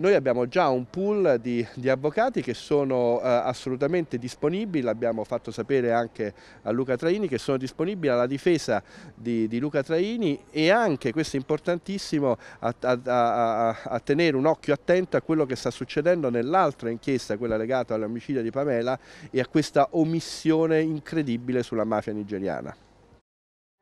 Noi abbiamo già un pool di, di avvocati che sono eh, assolutamente disponibili, l'abbiamo fatto sapere anche a Luca Traini, che sono disponibili alla difesa di, di Luca Traini e anche, questo è importantissimo, a, a, a, a, tenere un occhio attento a quello che sta succedendo nell'altra inchiesta, quella legata all'omicidio di Pamela e a questa omissione incredibile sulla mafia nigeriana.